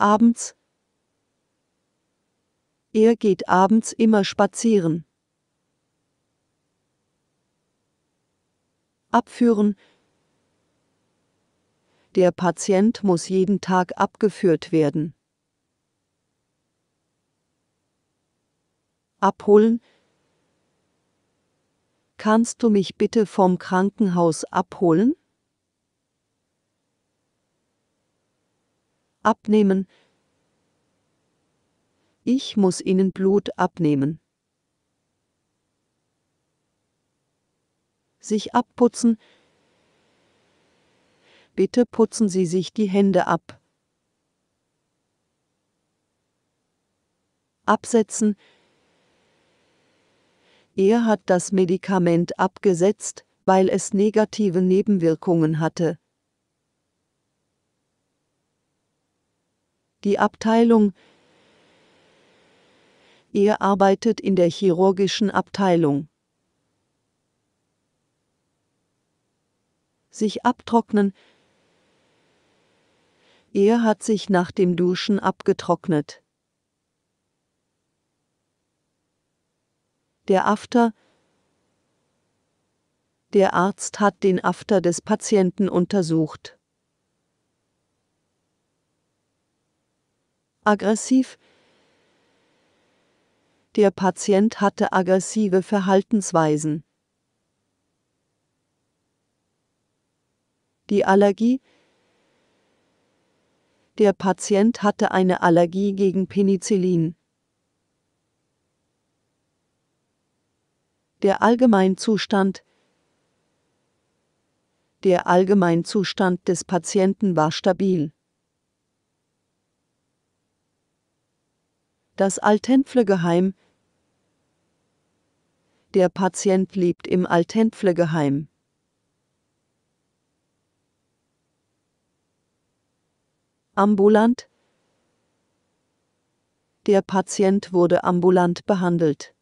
abends? Er geht abends immer spazieren. Abführen. Der Patient muss jeden Tag abgeführt werden. Abholen. Kannst du mich bitte vom Krankenhaus abholen? abnehmen. Ich muss ihnen Blut abnehmen. Sich abputzen. Bitte putzen Sie sich die Hände ab. Absetzen. Er hat das Medikament abgesetzt, weil es negative Nebenwirkungen hatte. die Abteilung. Er arbeitet in der chirurgischen Abteilung. Sich abtrocknen. Er hat sich nach dem Duschen abgetrocknet. Der After. Der Arzt hat den After des Patienten untersucht. aggressiv. Der Patient hatte aggressive Verhaltensweisen. Die Allergie. Der Patient hatte eine Allergie gegen Penicillin. Der Allgemeinzustand. Der Allgemeinzustand des Patienten war stabil. Das Altenpflegeheim. Der Patient lebt im Altenpflegeheim. Ambulant Der Patient wurde ambulant behandelt.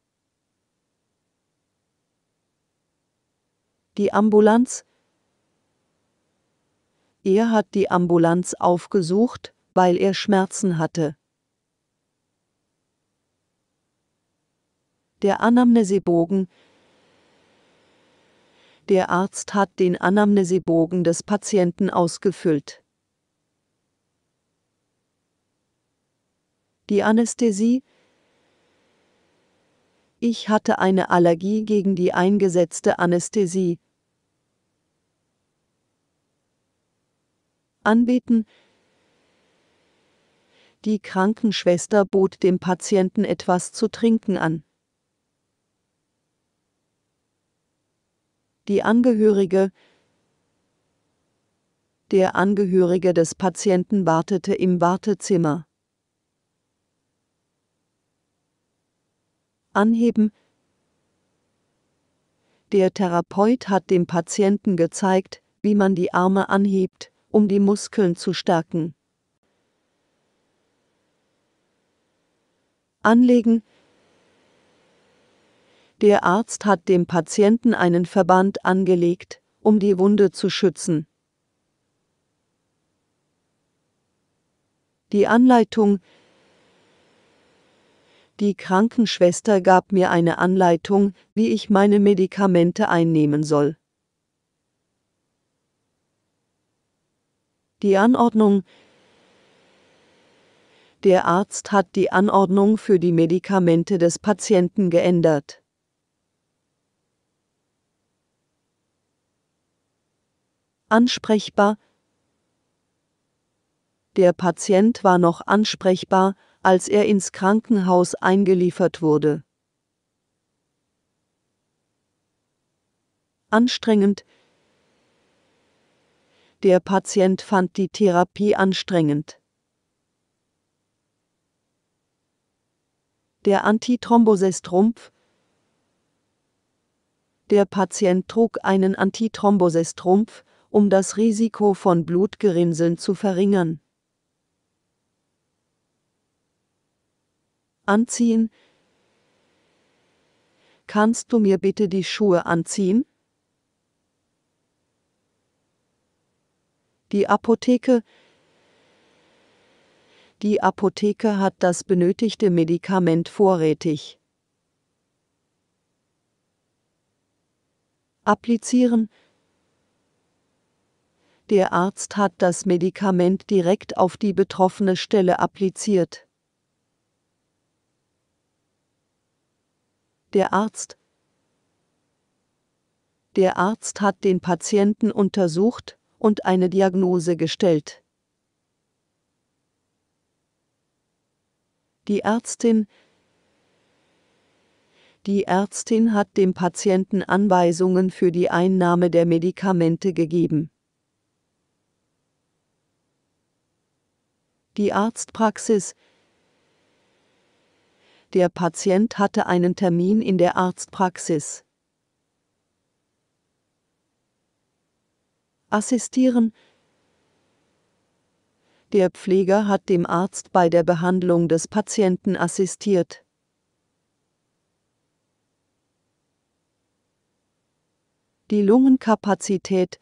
Die Ambulanz Er hat die Ambulanz aufgesucht, weil er Schmerzen hatte. der Anamnesebogen. Der Arzt hat den Anamnesebogen des Patienten ausgefüllt. Die Anästhesie Ich hatte eine Allergie gegen die eingesetzte Anästhesie. Anbeten Die Krankenschwester bot dem Patienten etwas zu trinken an. die Angehörige der Angehörige des Patienten wartete im Wartezimmer. Anheben Der Therapeut hat dem Patienten gezeigt, wie man die Arme anhebt, um die Muskeln zu stärken. Anlegen der Arzt hat dem Patienten einen Verband angelegt, um die Wunde zu schützen. Die Anleitung Die Krankenschwester gab mir eine Anleitung, wie ich meine Medikamente einnehmen soll. Die Anordnung Der Arzt hat die Anordnung für die Medikamente des Patienten geändert. ansprechbar. Der Patient war noch ansprechbar, als er ins Krankenhaus eingeliefert wurde. Anstrengend. Der Patient fand die Therapie anstrengend. Der Antithrombosestrumpf der Patient trug einen Antithrombosestrumpf, um das Risiko von Blutgerinnseln zu verringern. Anziehen Kannst du mir bitte die Schuhe anziehen? Die Apotheke Die Apotheke hat das benötigte Medikament vorrätig. Applizieren der Arzt hat das Medikament direkt auf die betroffene Stelle appliziert. Der Arzt Der Arzt hat den Patienten untersucht und eine Diagnose gestellt. Die Ärztin Die Ärztin hat dem Patienten Anweisungen für die Einnahme der Medikamente gegeben. die Arztpraxis. Der Patient hatte einen Termin in der Arztpraxis. Assistieren. Der Pfleger hat dem Arzt bei der Behandlung des Patienten assistiert. Die Lungenkapazität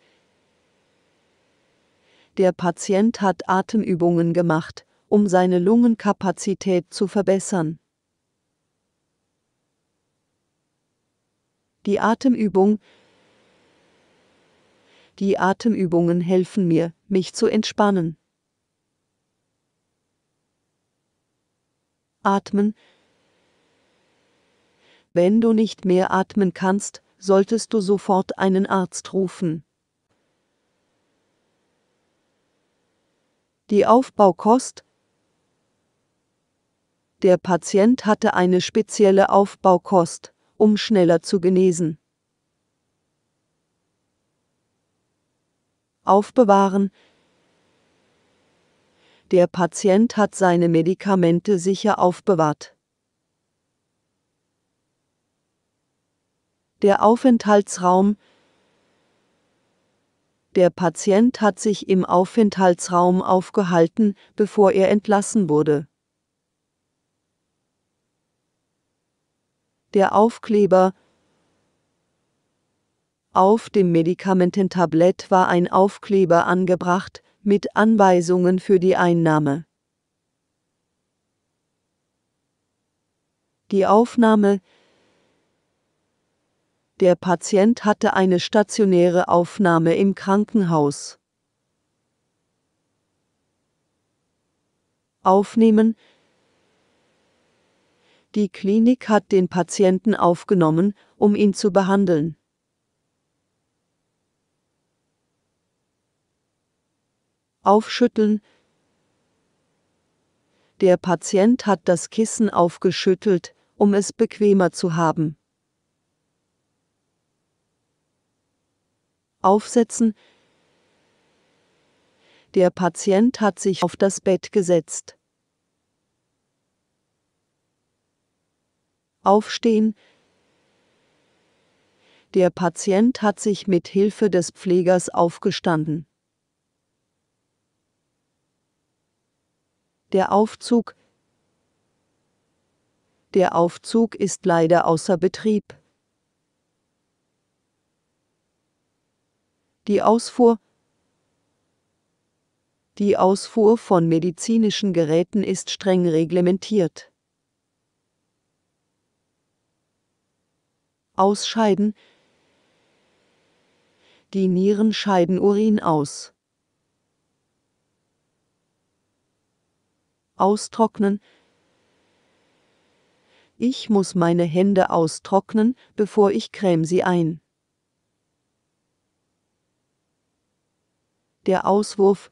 der Patient hat Atemübungen gemacht, um seine Lungenkapazität zu verbessern. Die Atemübung Die Atemübungen helfen mir, mich zu entspannen. Atmen Wenn du nicht mehr atmen kannst, solltest du sofort einen Arzt rufen. die Aufbaukost. Der Patient hatte eine spezielle Aufbaukost, um schneller zu genesen. Aufbewahren. Der Patient hat seine Medikamente sicher aufbewahrt. Der Aufenthaltsraum der Patient hat sich im Aufenthaltsraum aufgehalten, bevor er entlassen wurde. Der Aufkleber Auf dem Medikamententablett war ein Aufkleber angebracht mit Anweisungen für die Einnahme. Die Aufnahme der Patient hatte eine stationäre Aufnahme im Krankenhaus. Aufnehmen Die Klinik hat den Patienten aufgenommen, um ihn zu behandeln. Aufschütteln Der Patient hat das Kissen aufgeschüttelt, um es bequemer zu haben. aufsetzen. Der Patient hat sich auf das Bett gesetzt. Aufstehen. Der Patient hat sich mit Hilfe des Pflegers aufgestanden. Der Aufzug. Der Aufzug ist leider außer Betrieb. Die Ausfuhr Die Ausfuhr von medizinischen Geräten ist streng reglementiert. Ausscheiden Die Nieren scheiden Urin aus. Austrocknen Ich muss meine Hände austrocknen, bevor ich creme sie ein. der Auswurf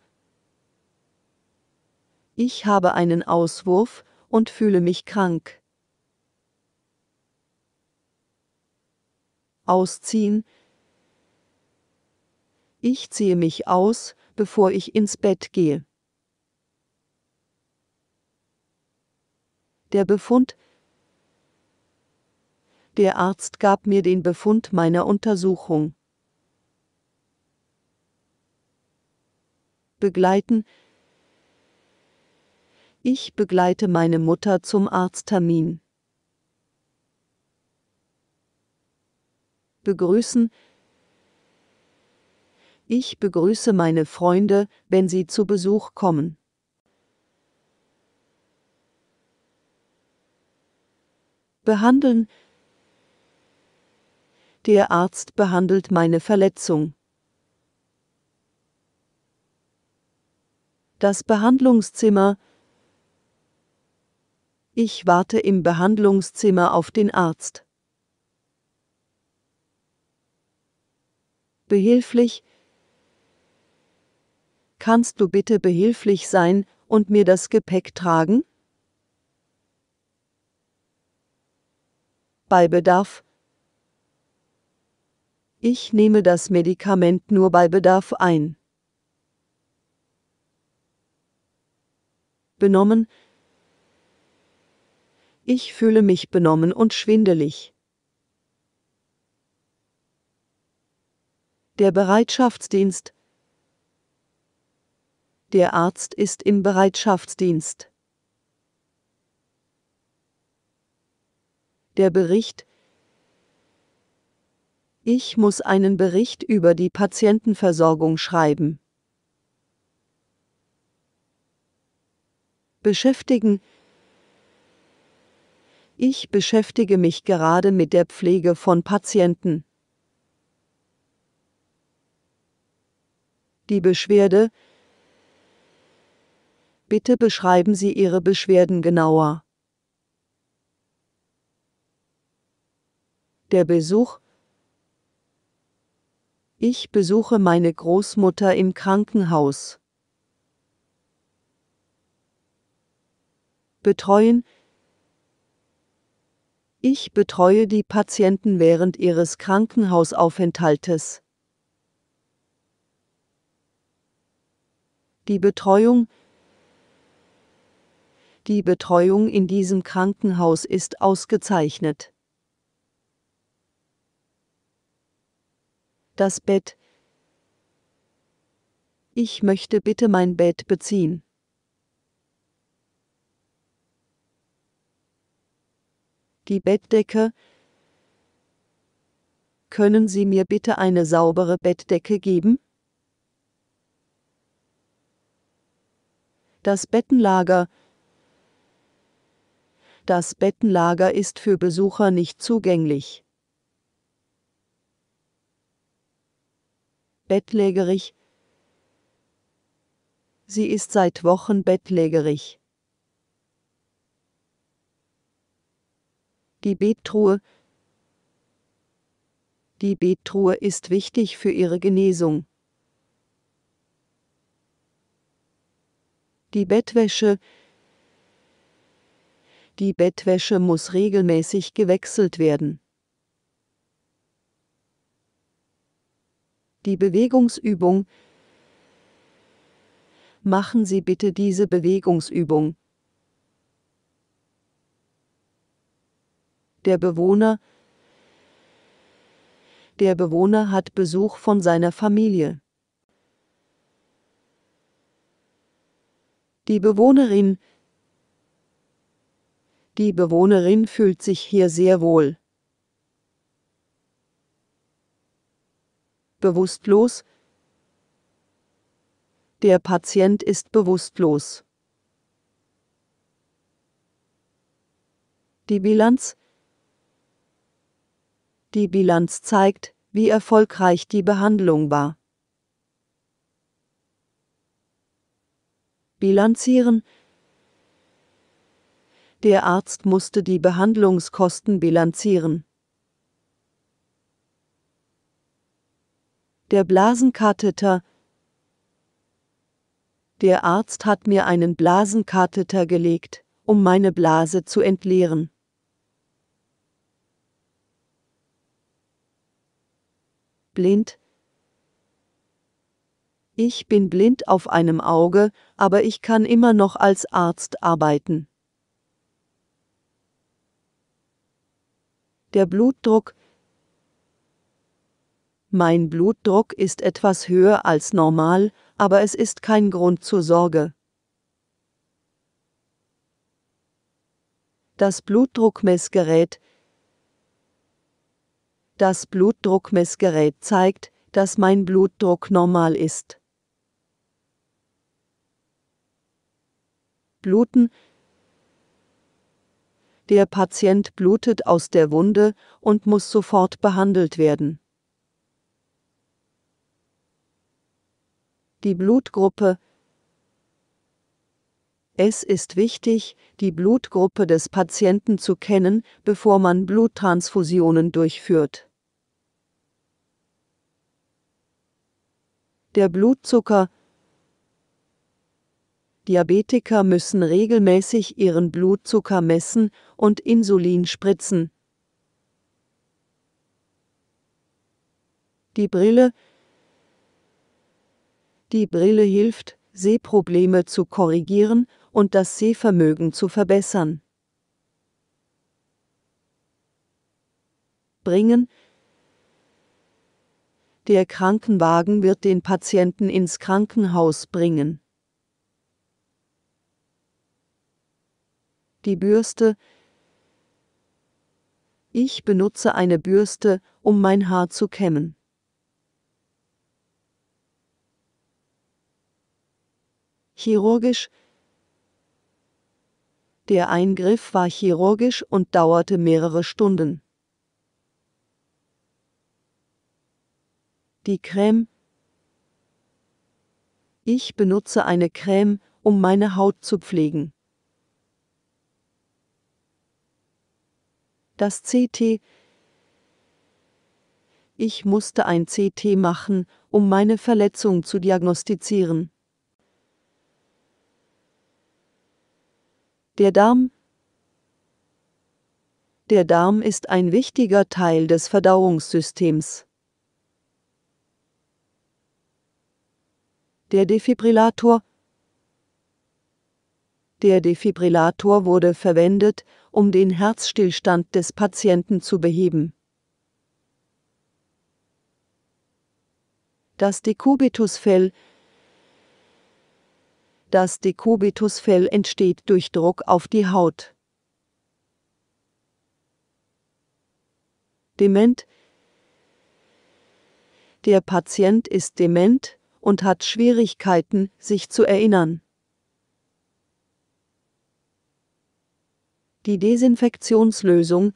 Ich habe einen Auswurf und fühle mich krank. Ausziehen Ich ziehe mich aus, bevor ich ins Bett gehe. Der Befund Der Arzt gab mir den Befund meiner Untersuchung. begleiten. Ich begleite meine Mutter zum Arzttermin. Begrüßen. Ich begrüße meine Freunde, wenn sie zu Besuch kommen. Behandeln. Der Arzt behandelt meine Verletzung. Das Behandlungszimmer. Ich warte im Behandlungszimmer auf den Arzt. Behilflich. Kannst du bitte behilflich sein und mir das Gepäck tragen? Bei Bedarf. Ich nehme das Medikament nur bei Bedarf ein. benommen. Ich fühle mich benommen und schwindelig. Der Bereitschaftsdienst Der Arzt ist im Bereitschaftsdienst. Der Bericht Ich muss einen Bericht über die Patientenversorgung schreiben. beschäftigen. Ich beschäftige mich gerade mit der Pflege von Patienten. Die Beschwerde Bitte beschreiben Sie Ihre Beschwerden genauer. Der Besuch Ich besuche meine Großmutter im Krankenhaus. betreuen. Ich betreue die Patienten während ihres Krankenhausaufenthaltes. Die Betreuung Die Betreuung in diesem Krankenhaus ist ausgezeichnet. Das Bett Ich möchte bitte mein Bett beziehen. die Bettdecke. Können Sie mir bitte eine saubere Bettdecke geben? Das Bettenlager Das Bettenlager ist für Besucher nicht zugänglich. Bettlägerig Sie ist seit Wochen bettlägerig. Die Betruhe Die Betruhe ist wichtig für ihre Genesung. Die Bettwäsche Die Bettwäsche muss regelmäßig gewechselt werden. Die Bewegungsübung Machen Sie bitte diese Bewegungsübung. Der Bewohner Der Bewohner hat Besuch von seiner Familie. Die Bewohnerin Die Bewohnerin fühlt sich hier sehr wohl. Bewusstlos Der Patient ist bewusstlos. Die Bilanz die Bilanz zeigt, wie erfolgreich die Behandlung war. Bilanzieren Der Arzt musste die Behandlungskosten bilanzieren. Der Blasenkatheter Der Arzt hat mir einen Blasenkatheter gelegt, um meine Blase zu entleeren. blind? Ich bin blind auf einem Auge, aber ich kann immer noch als Arzt arbeiten. Der Blutdruck Mein Blutdruck ist etwas höher als normal, aber es ist kein Grund zur Sorge. Das Blutdruckmessgerät das Blutdruckmessgerät zeigt, dass mein Blutdruck normal ist. Bluten Der Patient blutet aus der Wunde und muss sofort behandelt werden. Die Blutgruppe es ist wichtig, die Blutgruppe des Patienten zu kennen, bevor man Bluttransfusionen durchführt. der Blutzucker. Diabetiker müssen regelmäßig ihren Blutzucker messen und Insulin spritzen. Die Brille Die Brille hilft, Sehprobleme zu korrigieren und das Sehvermögen zu verbessern. Bringen der Krankenwagen wird den Patienten ins Krankenhaus bringen. Die Bürste Ich benutze eine Bürste, um mein Haar zu kämmen. Chirurgisch Der Eingriff war chirurgisch und dauerte mehrere Stunden. die Creme. Ich benutze eine Creme, um meine Haut zu pflegen. Das CT. Ich musste ein CT machen, um meine Verletzung zu diagnostizieren. Der Darm. Der Darm ist ein wichtiger Teil des Verdauungssystems. Der Defibrillator Der Defibrillator wurde verwendet, um den Herzstillstand des Patienten zu beheben. Das Dekubitusfell Das Dekubitusfell entsteht durch Druck auf die Haut. Dement Der Patient ist dement, und hat Schwierigkeiten, sich zu erinnern. Die Desinfektionslösung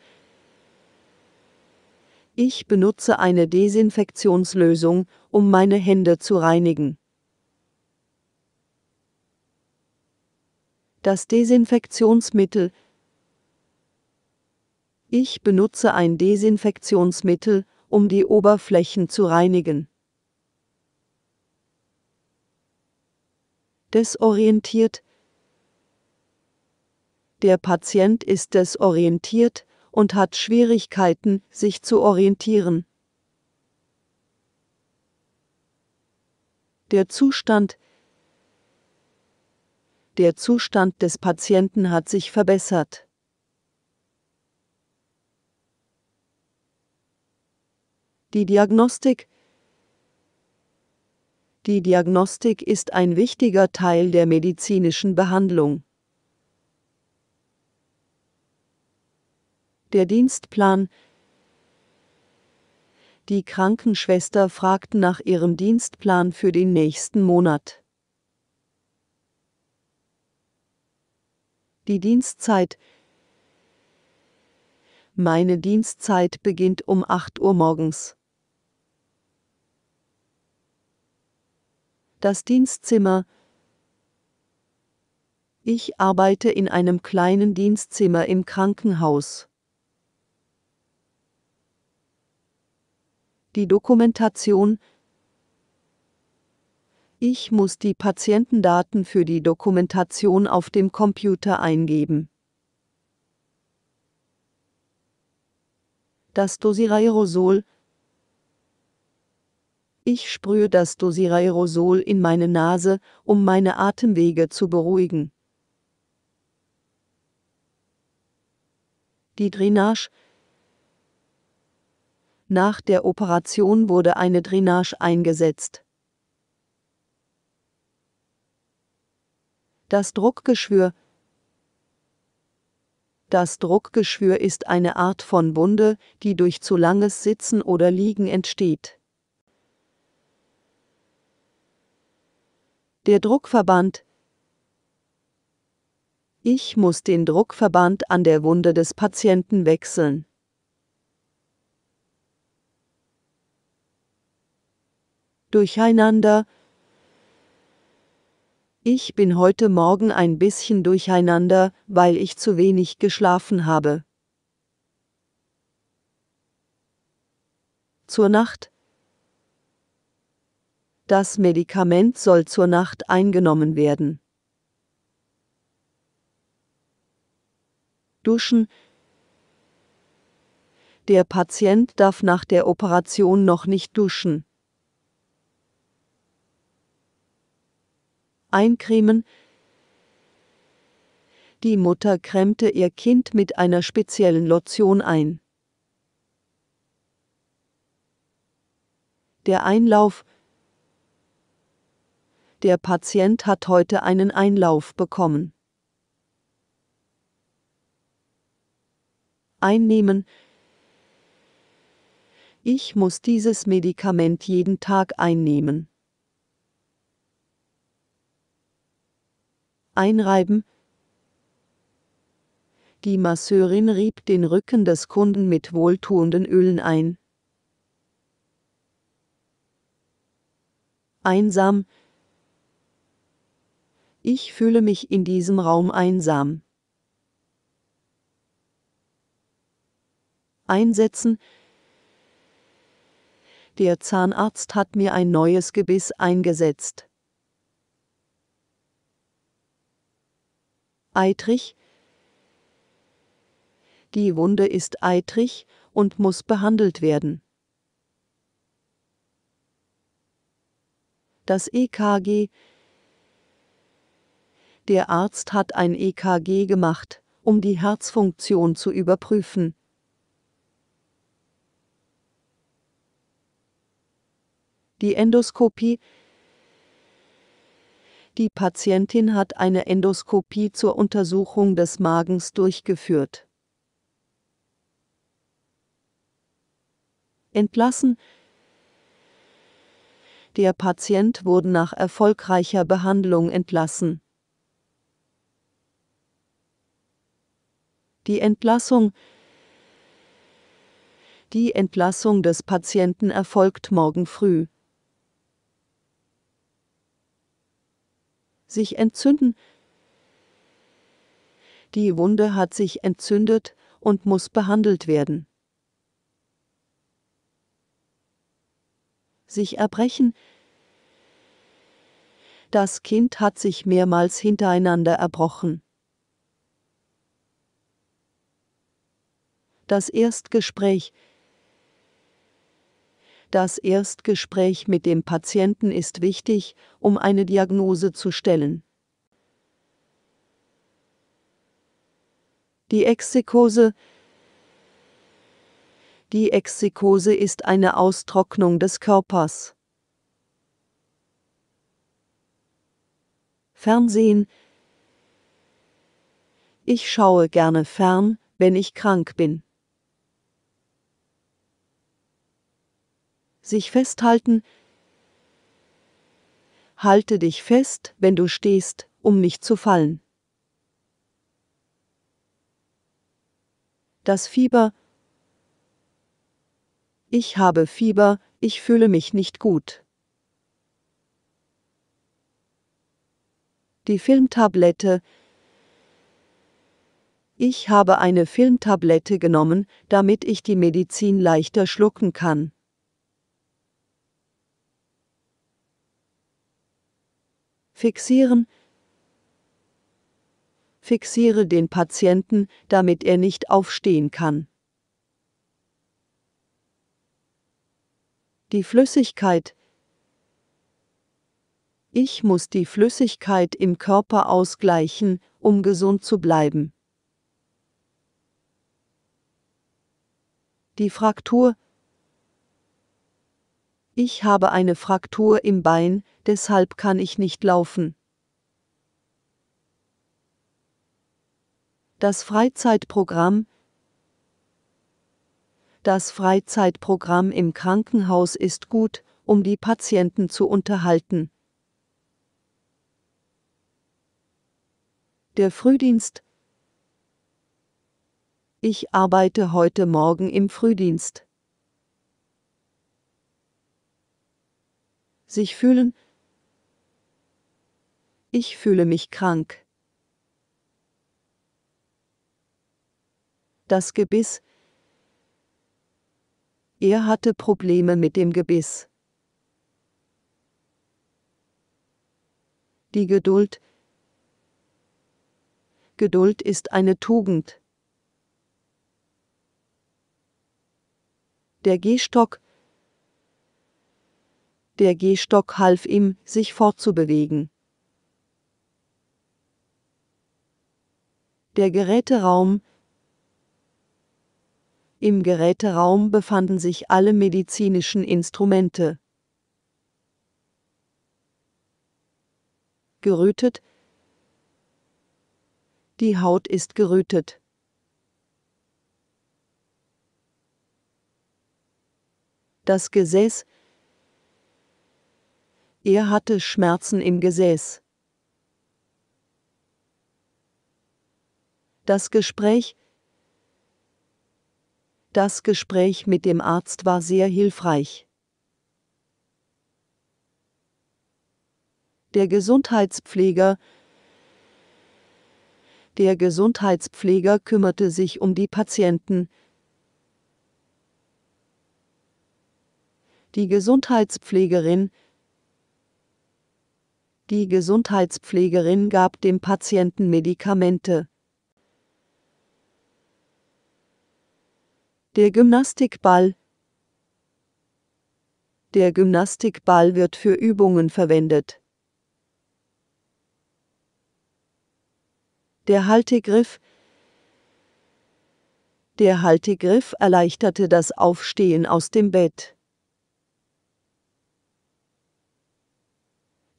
Ich benutze eine Desinfektionslösung, um meine Hände zu reinigen. Das Desinfektionsmittel Ich benutze ein Desinfektionsmittel, um die Oberflächen zu reinigen. desorientiert, der Patient ist desorientiert und hat Schwierigkeiten, sich zu orientieren. Der Zustand Der Zustand des Patienten hat sich verbessert. Die Diagnostik die Diagnostik ist ein wichtiger Teil der medizinischen Behandlung. Der Dienstplan Die Krankenschwester fragt nach ihrem Dienstplan für den nächsten Monat. Die Dienstzeit Meine Dienstzeit beginnt um 8 Uhr morgens. das Dienstzimmer. Ich arbeite in einem kleinen Dienstzimmer im Krankenhaus. Die Dokumentation Ich muss die Patientendaten für die Dokumentation auf dem Computer eingeben. Das Dosiraerosol ich sprühe das Dosiraerosol in meine Nase, um meine Atemwege zu beruhigen. Die Drainage Nach der Operation wurde eine Drainage eingesetzt. Das Druckgeschwür Das Druckgeschwür ist eine Art von Wunde, die durch zu langes Sitzen oder Liegen entsteht. Der Druckverband Ich muss den Druckverband an der Wunde des Patienten wechseln. Durcheinander Ich bin heute Morgen ein bisschen durcheinander, weil ich zu wenig geschlafen habe. Zur Nacht das Medikament soll zur Nacht eingenommen werden. Duschen. Der Patient darf nach der Operation noch nicht duschen. Eincremen. Die Mutter kremmte ihr Kind mit einer speziellen Lotion ein. Der Einlauf der Patient hat heute einen Einlauf bekommen. Einnehmen. Ich muss dieses Medikament jeden Tag einnehmen. Einreiben. Die Masseurin rieb den Rücken des Kunden mit wohltuenden Ölen ein. Einsam. Ich fühle mich in diesem Raum einsam. Einsetzen Der Zahnarzt hat mir ein neues Gebiss eingesetzt. Eitrig Die Wunde ist eitrig und muss behandelt werden. Das EKG der Arzt hat ein EKG gemacht, um die Herzfunktion zu überprüfen. Die Endoskopie Die Patientin hat eine Endoskopie zur Untersuchung des Magens durchgeführt. Entlassen Der Patient wurde nach erfolgreicher Behandlung entlassen. Die Entlassung Die Entlassung des Patienten erfolgt morgen früh. Sich entzünden Die Wunde hat sich entzündet und muss behandelt werden. Sich erbrechen Das Kind hat sich mehrmals hintereinander erbrochen. das Erstgespräch. Das Erstgespräch mit dem Patienten ist wichtig, um eine Diagnose zu stellen. Die Exikose Die Exikose ist eine Austrocknung des Körpers. Fernsehen Ich schaue gerne fern, wenn ich krank bin. sich festhalten. Halte dich fest, wenn du stehst, um nicht zu fallen. Das Fieber. Ich habe Fieber, ich fühle mich nicht gut. Die Filmtablette. Ich habe eine Filmtablette genommen, damit ich die Medizin leichter schlucken kann. Fixieren Fixiere den Patienten, damit er nicht aufstehen kann. Die Flüssigkeit Ich muss die Flüssigkeit im Körper ausgleichen, um gesund zu bleiben. Die Fraktur ich habe eine Fraktur im Bein, deshalb kann ich nicht laufen. Das Freizeitprogramm Das Freizeitprogramm im Krankenhaus ist gut, um die Patienten zu unterhalten. Der Frühdienst Ich arbeite heute Morgen im Frühdienst. sich fühlen. Ich fühle mich krank. Das Gebiss. Er hatte Probleme mit dem Gebiss. Die Geduld. Geduld ist eine Tugend. Der Gehstock der Gehstock half ihm, sich fortzubewegen. Der Geräteraum Im Geräteraum befanden sich alle medizinischen Instrumente. Gerötet Die Haut ist gerötet. Das Gesäß er hatte Schmerzen im Gesäß. Das Gespräch Das Gespräch mit dem Arzt war sehr hilfreich. Der Gesundheitspfleger Der Gesundheitspfleger kümmerte sich um die Patienten. Die Gesundheitspflegerin die Gesundheitspflegerin gab dem Patienten Medikamente. Der Gymnastikball Der Gymnastikball wird für Übungen verwendet. Der Haltegriff Der Haltegriff erleichterte das Aufstehen aus dem Bett.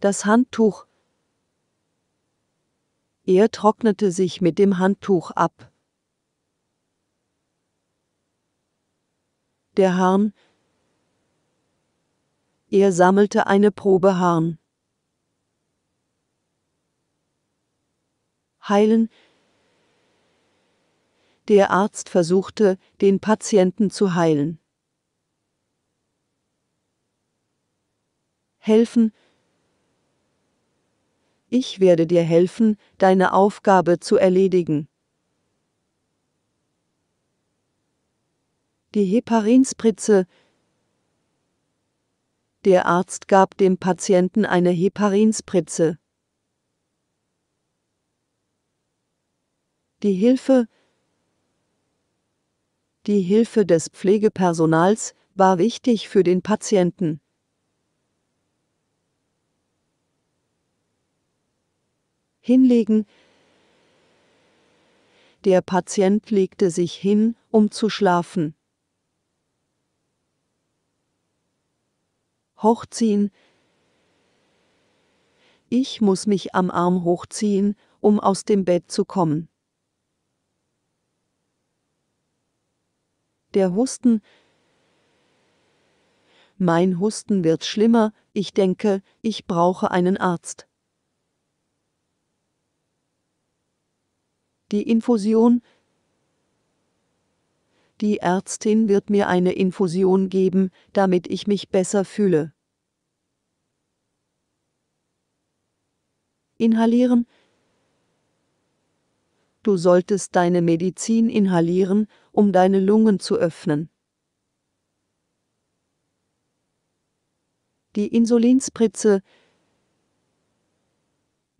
das Handtuch. Er trocknete sich mit dem Handtuch ab. Der Harn. Er sammelte eine Probe Harn. Heilen. Der Arzt versuchte, den Patienten zu heilen. Helfen. Ich werde dir helfen, deine Aufgabe zu erledigen. Die Heparinspritze Der Arzt gab dem Patienten eine Heparinspritze. Die Hilfe Die Hilfe des Pflegepersonals war wichtig für den Patienten. hinlegen. Der Patient legte sich hin, um zu schlafen. Hochziehen. Ich muss mich am Arm hochziehen, um aus dem Bett zu kommen. Der Husten. Mein Husten wird schlimmer, ich denke, ich brauche einen Arzt. Die Infusion. Die Ärztin wird mir eine Infusion geben, damit ich mich besser fühle. Inhalieren. Du solltest deine Medizin inhalieren, um deine Lungen zu öffnen. Die Insulinspritze,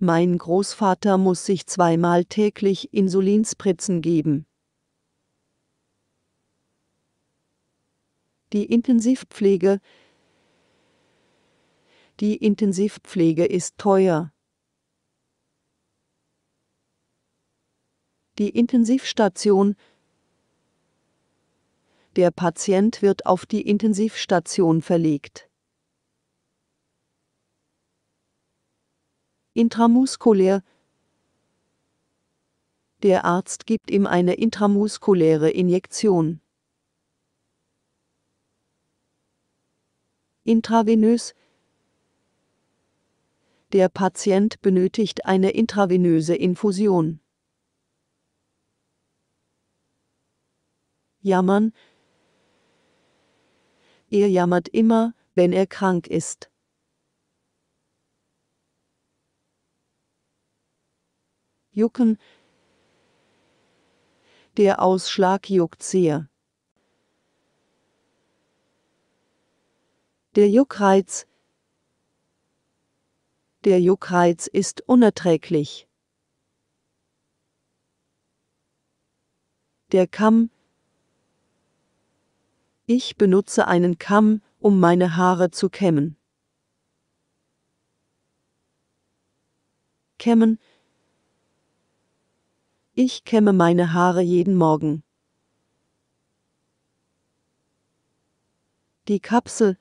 mein Großvater muss sich zweimal täglich Insulinspritzen geben. Die Intensivpflege Die Intensivpflege ist teuer. Die Intensivstation Der Patient wird auf die Intensivstation verlegt. intramuskulär. Der Arzt gibt ihm eine intramuskuläre Injektion. Intravenös Der Patient benötigt eine intravenöse Infusion. Jammern Er jammert immer, wenn er krank ist. jucken. Der Ausschlag juckt sehr. Der Juckreiz. Der Juckreiz ist unerträglich. Der Kamm. Ich benutze einen Kamm, um meine Haare zu kämmen. Kämmen ich kämme meine Haare jeden Morgen. Die Kapsel.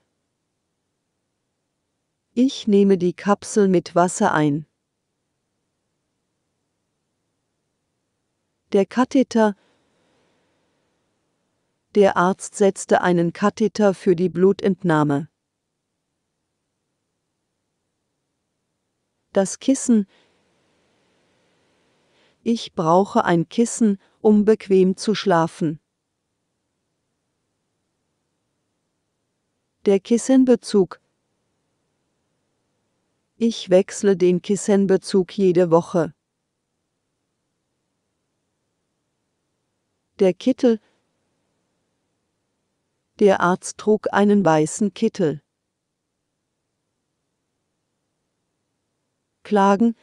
Ich nehme die Kapsel mit Wasser ein. Der Katheter. Der Arzt setzte einen Katheter für die Blutentnahme. Das Kissen. Ich brauche ein Kissen, um bequem zu schlafen. Der Kissenbezug Ich wechsle den Kissenbezug jede Woche. Der Kittel Der Arzt trug einen weißen Kittel. Klagen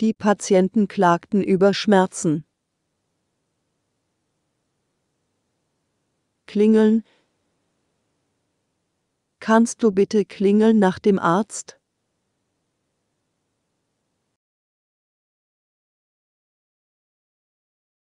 die Patienten klagten über Schmerzen. Klingeln. Kannst du bitte klingeln nach dem Arzt?